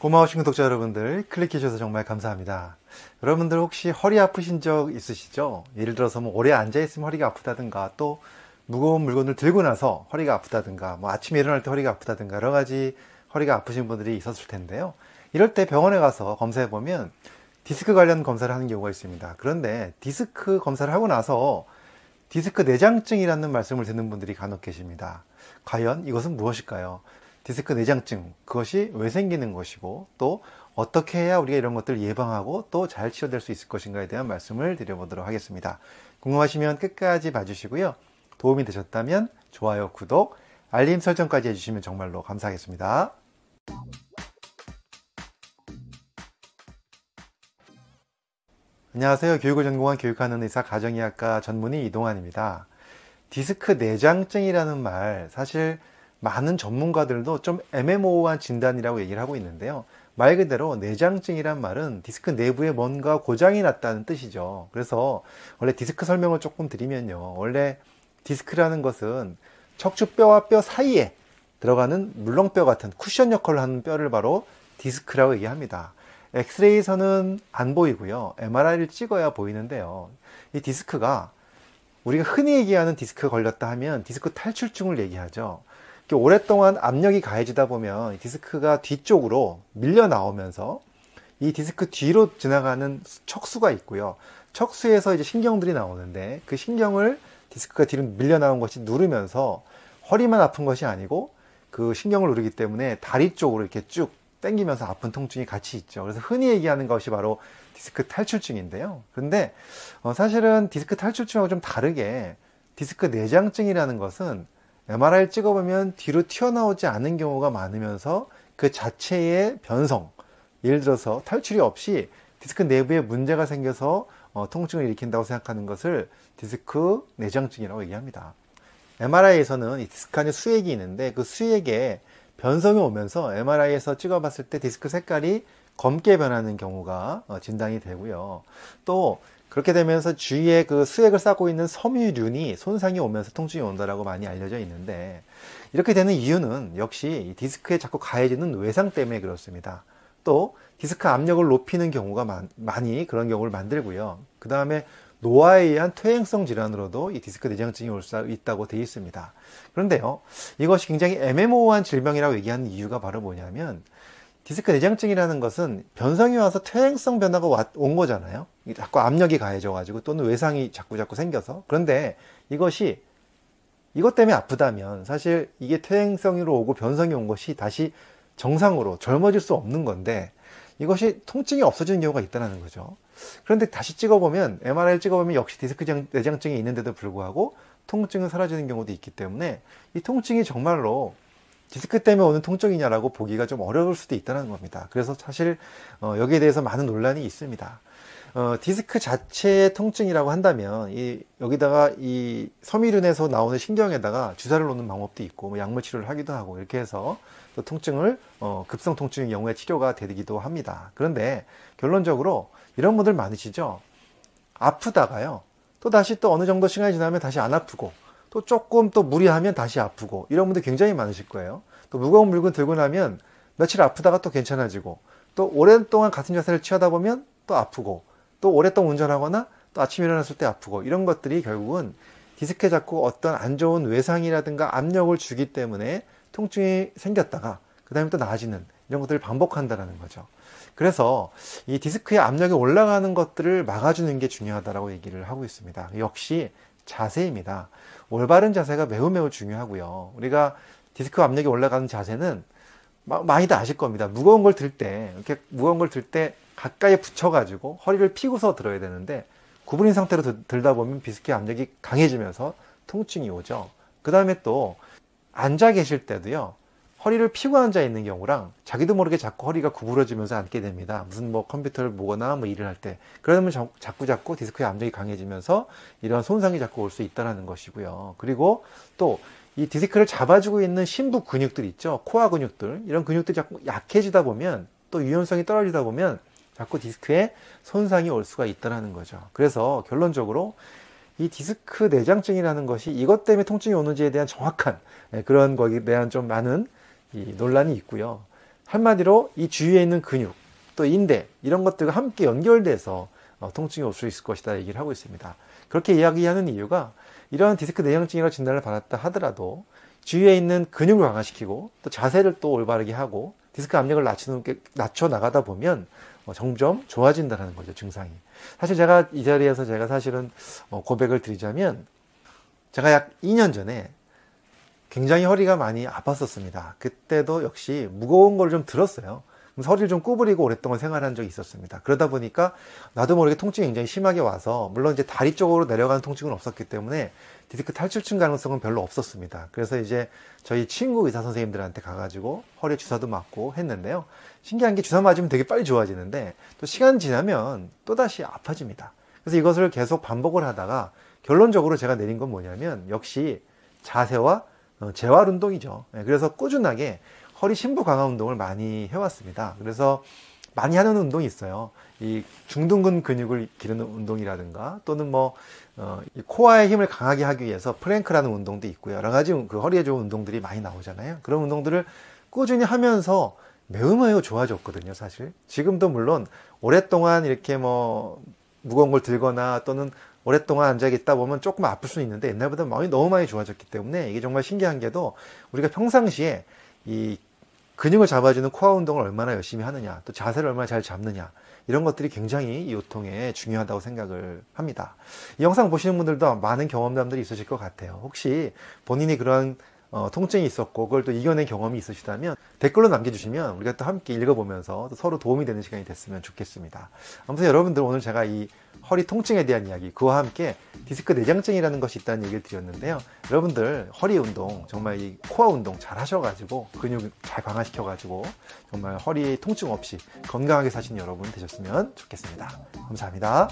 고마우신 구독자 여러분들 클릭해주셔서 정말 감사합니다. 여러분들 혹시 허리 아프신 적 있으시죠? 예를 들어서 뭐 오래 앉아있으면 허리가 아프다든가 또 무거운 물건을 들고 나서 허리가 아프다든가 뭐 아침에 일어날 때 허리가 아프다든가 여러 가지 허리가 아프신 분들이 있었을 텐데요. 이럴 때 병원에 가서 검사해보면 디스크 관련 검사를 하는 경우가 있습니다. 그런데 디스크 검사를 하고 나서 디스크 내장증이라는 말씀을 듣는 분들이 간혹 계십니다. 과연 이것은 무엇일까요? 디스크 내장증 그것이 왜 생기는 것이고 또 어떻게 해야 우리가 이런 것들을 예방하고 또 잘 치료될 수 있을 것인가에 대한 말씀을 드려보도록 하겠습니다. 궁금하시면 끝까지 봐주시고요. 도움이 되셨다면 좋아요, 구독, 알림 설정까지 해주시면 정말로 감사하겠습니다. 안녕하세요. 교육을 전공한 교육하는 의사 가정의학과 전문의 이동환입니다. 디스크 내장증이라는 말 사실 많은 전문가들도 좀 애매모호한 진단이라고 얘기를 하고 있는데요. 말 그대로 내장증이란 말은 디스크 내부에 뭔가 고장이 났다는 뜻이죠. 그래서 원래 디스크 설명을 조금 드리면요. 원래 디스크라는 것은 척추뼈와 뼈 사이에 들어가는 물렁뼈 같은 쿠션 역할을 하는 뼈를 바로 디스크라고 얘기합니다. 엑스레이에서는 안 보이고요. MRI를 찍어야 보이는데요. 이 디스크가 우리가 흔히 얘기하는 디스크 걸렸다 하면 디스크 탈출증을 얘기하죠. 이렇게 그 오랫동안 압력이 가해지다 보면 디스크가 뒤쪽으로 밀려 나오면서 이 디스크 뒤로 지나가는 척수가 있고요. 척수에서 이제 신경들이 나오는데 그 신경을 디스크가 뒤로 밀려 나온 것이 누르면서 허리만 아픈 것이 아니고 그 신경을 누르기 때문에 다리 쪽으로 이렇게 쭉 당기면서 아픈 통증이 같이 있죠. 그래서 흔히 얘기하는 것이 바로 디스크 탈출증인데요. 그런데 어, 사실은 디스크 탈출증하고 좀 다르게 디스크 내장증이라는 것은 MRI를 찍어보면 뒤로 튀어나오지 않은 경우가 많으면서 그 자체의 변성, 예를 들어서 탈출이 없이 디스크 내부에 문제가 생겨서 어, 통증을 일으킨다고 생각하는 것을 디스크 내장증이라고 얘기합니다. MRI에서는 디스크 안에 수액이 있는데 그 수액에 변성이 오면서 MRI에서 찍어봤을 때 디스크 색깔이 검게 변하는 경우가 어, 진단이 되고요. 또 그렇게 되면서 주위에 그 수액을 쌓고 있는 섬유륜이 손상이 오면서 통증이 온다라고 많이 알려져 있는데 이렇게 되는 이유는 역시 디스크에 자꾸 가해지는 외상 때문에 그렇습니다. 또 디스크 압력을 높이는 경우가 많이 그런 경우를 만들고요. 그 다음에 노화에 의한 퇴행성 질환으로도 이 디스크 내장증이 올 수 있다고 되어 있습니다. 그런데요, 이것이 굉장히 애매모호한 질병이라고 얘기하는 이유가 바로 뭐냐면 디스크 내장증이라는 것은 변성이 와서 퇴행성 변화가 온 거잖아요. 자꾸 압력이 가해져 가지고 또는 외상이 자꾸 자꾸 생겨서 그런데 이것이 이것 때문에 아프다면 사실 이게 퇴행성으로 오고 변성이 온 것이 다시 정상으로 젊어질 수 없는 건데 이것이 통증이 없어지는 경우가 있다는 거죠. 그런데 다시 찍어보면 MRI 찍어보면 역시 디스크 내장증이 있는데도 불구하고 통증은 사라지는 경우도 있기 때문에 이 통증이 정말로 디스크 때문에 오는 통증이냐라고 보기가 좀 어려울 수도 있다는 겁니다. 그래서 사실 어, 여기에 대해서 많은 논란이 있습니다. 어, 디스크 자체의 통증이라고 한다면 이, 여기다가 이 섬유륜에서 나오는 신경에다가 주사를 놓는 방법도 있고 뭐 약물 치료를 하기도 하고 이렇게 해서 또 통증을 어, 급성 통증의 경우에 치료가 되기도 합니다. 그런데 결론적으로 이런 분들 많으시죠. 아프다가요. 또 다시 또 어느 정도 시간이 지나면 다시 안 아프고 또 조금 또 무리하면 다시 아프고 이런 분들 굉장히 많으실 거예요. 또 무거운 물건 들고 나면 며칠 아프다가 또 괜찮아지고 또 오랜 동안 같은 자세를 취하다 보면 또 아프고 또 오랫동안 운전하거나 또 아침에 일어났을 때 아프고 이런 것들이 결국은 디스크에 자꾸 어떤 안 좋은 외상이라든가 압력을 주기 때문에 통증이 생겼다가 그 다음에 또 나아지는 이런 것들을 반복한다라는 거죠. 그래서 이 디스크의 압력이 올라가는 것들을 막아주는 게 중요하다라고 얘기를 하고 있습니다. 역시 자세입니다. 올바른 자세가 매우 매우 중요하고요. 우리가 디스크 압력이 올라가는 자세는 많이들 아실 겁니다. 무거운 걸 들 때, 이렇게 무거운 걸들때 가까이 붙여가지고 허리를 피고서 들어야 되는데 구부린 상태로 들다 보면 비스킷 압력이 강해지면서 통증이 오죠. 그 다음에 또 앉아 계실 때도요. 허리를 피고 앉아 있는 경우랑 자기도 모르게 자꾸 허리가 구부러지면서 앉게 됩니다. 무슨 뭐 컴퓨터를 보거나 뭐 일을 할 때. 그러면 자, 자꾸 자꾸 디스크의 압력이 강해지면서 이런 손상이 자꾸 올 수 있다는 것이고요. 그리고 또 이 디스크를 잡아주고 있는 심부 근육들 있죠. 코아 근육들. 이런 근육들이 자꾸 약해지다 보면 또 유연성이 떨어지다 보면 자꾸 디스크에 손상이 올 수가 있다는 거죠. 그래서 결론적으로 이 디스크 내장증이라는 것이 이것 때문에 통증이 오는지에 대한 정확한 네, 그런 거에 대한 좀 많은 이 논란이 있고요. 한마디로 이 주위에 있는 근육, 또 인대 이런 것들과 함께 연결돼서 어, 통증이 올 수 있을 것이다 얘기를 하고 있습니다. 그렇게 이야기하는 이유가 이러한 디스크 내장증이라고 진단을 받았다 하더라도 주위에 있는 근육을 강화시키고 또 자세를 또 올바르게 하고 디스크 압력을 낮춰 나가다 보면 점점 뭐 좋아진다는 거죠, 증상이. 사실 제가 이 자리에서 제가 사실은 어, 고백을 드리자면 제가 약 2년 전에 굉장히 허리가 많이 아팠었습니다. 그때도 역시 무거운 걸 좀 들었어요. 서리를 좀 구부리고 오랫동안 생활한 적이 있었습니다. 그러다 보니까 나도 모르게 통증이 굉장히 심하게 와서 물론 이제 다리 쪽으로 내려가는 통증은 없었기 때문에 디스크 탈출증 가능성은 별로 없었습니다. 그래서 이제 저희 친구 의사 선생님들한테 가가지고 허리 주사도 맞고 했는데요. 신기한 게 주사 맞으면 되게 빨리 좋아지는데 또 시간 지나면 또다시 아파집니다. 그래서 이것을 계속 반복을 하다가 결론적으로 제가 내린 건 뭐냐면 역시 자세와 어, 재활 운동이죠. 예, 그래서 꾸준하게 허리 심부 강화 운동을 많이 해왔습니다. 그래서 많이 하는 운동이 있어요. 이 중둔근 근육을 기르는 운동이라든가 또는 뭐 어, 코어의 힘을 강하게 하기 위해서 프랭크라는 운동도 있고요. 여러 가지 그 허리에 좋은 운동들이 많이 나오잖아요. 그런 운동들을 꾸준히 하면서 매우 매우 좋아졌거든요, 사실. 지금도 물론 오랫동안 이렇게 뭐 무거운 걸 들거나 또는 오랫동안 앉아 있다 보면 조금 아플 수 있는데 옛날보다 많이 너무 많이 좋아졌기 때문에 이게 정말 신기한 게도 우리가 평상시에 이 근육을 잡아주는 코어 운동을 얼마나 열심히 하느냐, 또 자세를 얼마나 잘 잡느냐, 이런 것들이 굉장히 요통에 중요하다고 생각을 합니다. 이 영상 보시는 분들도 많은 경험담들이 있으실 것 같아요. 혹시 본인이 그런 어, 통증이 있었고 그걸 또 이겨낸 경험이 있으시다면 댓글로 남겨주시면 우리가 또 함께 읽어보면서 또 서로 도움이 되는 시간이 됐으면 좋겠습니다. 아무튼 여러분들 오늘 제가 이 허리 통증에 대한 이야기 그와 함께 디스크 내장증이라는 것이 있다는 얘기를 드렸는데요. 여러분들 허리 운동 정말 이 코어 운동 잘 하셔가지고 근육 잘 강화시켜가지고 정말 허리 통증 없이 건강하게 사신 여러분 되셨으면 좋겠습니다. 감사합니다.